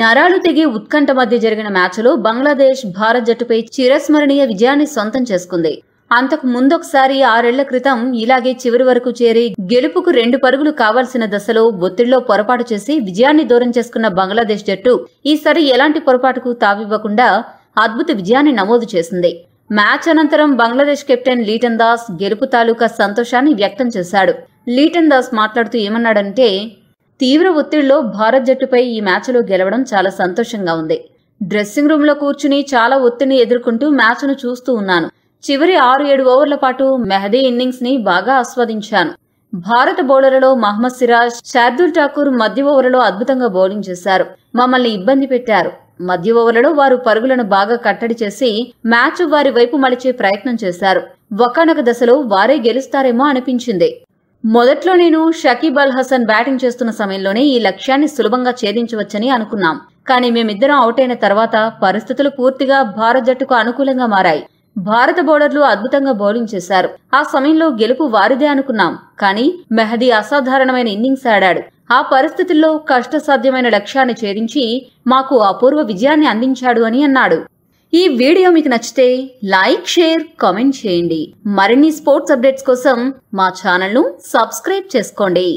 నరాలు తెగి ఉత్కంఠ మధ్య జరిగిన మ్యాచ్లో బంగ్లాదేశ్ భారత్ జట్టుపై చిరస్మరణీయ విజయాన్ని సొంతం చేసుకుంది అంతకు ముందొకసారి ఆరేళ్ల క్రితం ఇలాగే చివరి వరకు చేరి గెలుపుకు రెండు పరుగులు కావాల్సిన దశలో ఒత్తిడిలో పొరపాటు చేసి విజయాన్ని దూరం చేసుకున్న బంగ్లాదేశ్ జట్టు ఈసారి ఎలాంటి పొరపాటుకు తావివ్వకుండా అద్భుత విజయాన్ని నమోదు చేసింది మ్యాచ్ అనంతరం బంగ్లాదేశ్ కెప్టెన్ లీటన్ దాస్ గెలుపు తాలూకా సంతోషాన్ని వ్యక్తం చేశాడు లీటన్ దాస్ మాట్లాడుతూ ఏమన్నాడంటే తీవ్ర ఒత్తిడిలో భారత్ జట్టుపై ఈ మ్యాచ్లో గెలవడం చాలా సంతోషంగా ఉంది డ్రెస్సింగ్ లో కూర్చుని చాలా ఒత్తిడిని ఎదుర్కొంటూ మ్యాచ్ను చూస్తూ ఉన్నాను చివరి ఆరు ఏడు ఓవర్ల పాటు మెహదీ ఇన్నింగ్స్ని బాగా ఆస్వాదించాను భారత బౌలర్లలో మహ్మద్ సిరాజ్ శార్దుల్ ఠాకూర్ మధ్య ఓవర్లలో అద్భుతంగా బౌలింగ్ చేశారు మమ్మల్ని ఇబ్బంది పెట్టారు మధ్య ఓవర్లలో వారు పరుగులను బాగా కట్టడి చేసి మ్యాచ్ వారి వైపు మలిచే ప్రయత్నం చేశారు ఒకనొక దశలో వారే గెలుస్తారేమో అనిపించింది మొదట్లో నేను షకీబ్ అల్ హసన్ బ్యాటింగ్ చేస్తున్న సమయంలోనే ఈ లక్ష్యాన్ని సులభంగా ఛేదించవచ్చని అనుకున్నాం కానీ మేమిద్దరం అవుట్ అయిన తర్వాత పరిస్థితులు పూర్తిగా భారత జట్టుకు అనుకూలంగా మారాయి భారత బౌలర్లు అద్భుతంగా బౌలింగ్ చేశారు ఆ సమయంలో గెలుపు వారిదే అనుకున్నాం కానీ మెహదీ అసాధారణమైన ఇన్నింగ్స్ ఆడాడు ఆ పరిస్థితుల్లో కష్టసాధ్యమైన లక్ష్యాన్ని ఛేదించి మాకు అపూర్వ విజయాన్ని అందించాడు అని అన్నాడు ఈ వీడియో మీకు నచ్చితే లైక్ షేర్ కామెంట్ చేయండి మరిన్ని స్పోర్ట్స్ అప్డేట్స్ కోసం మా ఛానల్ను సబ్స్క్రైబ్ చేసుకోండి